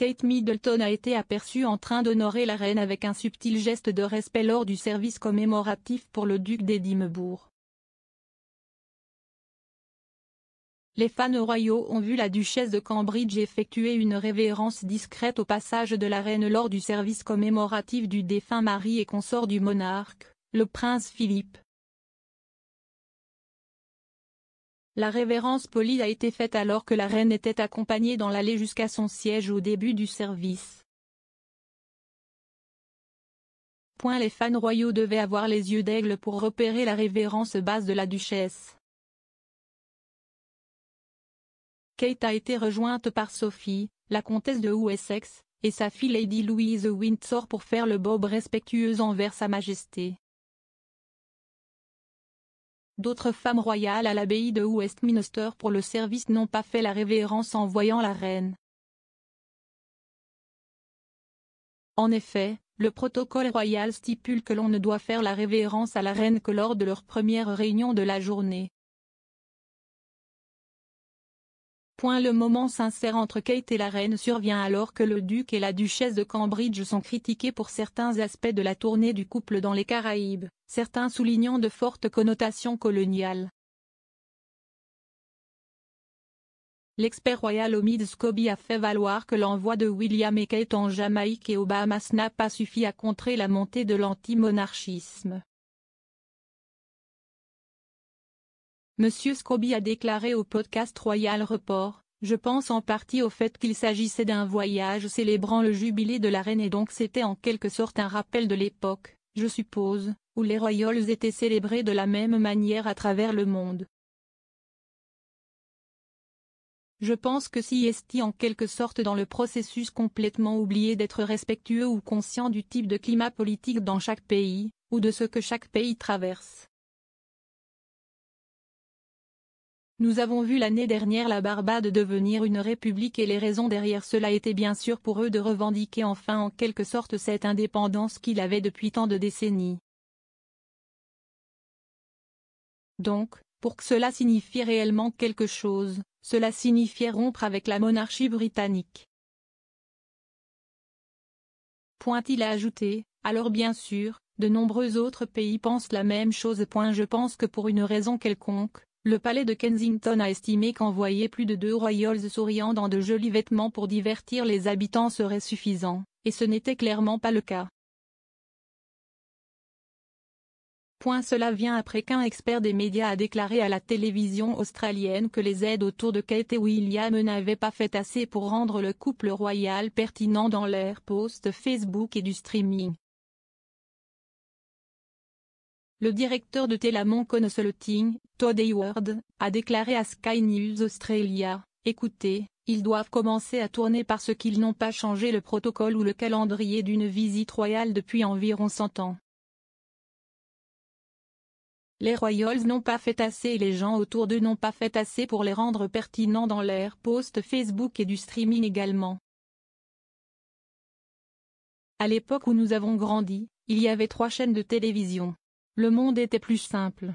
Kate Middleton a été aperçue en train d'honorer la reine avec un subtil geste de respect lors du service commémoratif pour le duc d'Edimbourg. Les fans royaux ont vu la duchesse de Cambridge effectuer une révérence discrète au passage de la reine lors du service commémoratif du défunt mari et consort du monarque, le prince Philippe. La révérence polie a été faite alors que la reine était accompagnée dans l'allée jusqu'à son siège au début du service. Point les fans royaux devaient avoir les yeux d'aigle pour repérer la révérence basse de la duchesse. Kate a été rejointe par Sophie, la comtesse de Wessex, et sa fille Lady Louise Windsor pour faire le bob respectueux envers Sa Majesté. D'autres femmes royales à l'abbaye de Westminster pour le service n'ont pas fait la révérence en voyant la reine. En effet, le protocole royal stipule que l'on ne doit faire la révérence à la reine que lors de leur première réunion de la journée. Le moment sincère entre Kate et la reine survient alors que le duc et la duchesse de Cambridge sont critiqués pour certains aspects de la tournée du couple dans les Caraïbes, certains soulignant de fortes connotations coloniales. L'expert royal Omid Scobie a fait valoir que l'envoi de William et Kate en Jamaïque et aux Bahamas n'a pas suffi à contrer la montée de l'antimonarchisme. Monsieur Scobie a déclaré au podcast Royal Report, je pense en partie au fait qu'il s'agissait d'un voyage célébrant le jubilé de la reine et donc c'était en quelque sorte un rappel de l'époque, je suppose, où les royals étaient célébrés de la même manière à travers le monde. Je pense que si est en quelque sorte dans le processus complètement oublié d'être respectueux ou conscient du type de climat politique dans chaque pays, ou de ce que chaque pays traverse. Nous avons vu l'année dernière la Barbade devenir une république et les raisons derrière cela étaient bien sûr pour eux de revendiquer enfin en quelque sorte cette indépendance qu'ils avaient depuis tant de décennies. Donc, pour que cela signifie réellement quelque chose, cela signifiait rompre avec la monarchie britannique. Point il a ajouté, alors bien sûr, de nombreux autres pays pensent la même chose. Point je pense que pour une raison quelconque, le palais de Kensington a estimé qu'envoyer plus de deux Royals souriants dans de jolis vêtements pour divertir les habitants serait suffisant, et ce n'était clairement pas le cas. Point cela vient après qu'un expert des médias a déclaré à la télévision australienne que les aides autour de Kate et William n'avaient pas fait assez pour rendre le couple royal pertinent dans l'ère post-Facebook et du streaming. Le directeur de Telamon Consulting, Todd Hayward, a déclaré à Sky News Australia, écoutez, ils doivent commencer à tourner parce qu'ils n'ont pas changé le protocole ou le calendrier d'une visite royale depuis environ 100 ans. Les Royals n'ont pas fait assez et les gens autour d'eux n'ont pas fait assez pour les rendre pertinents dans l'ère post Facebook et du streaming également. À l'époque où nous avons grandi, il y avait trois chaînes de télévision. Le monde était plus simple.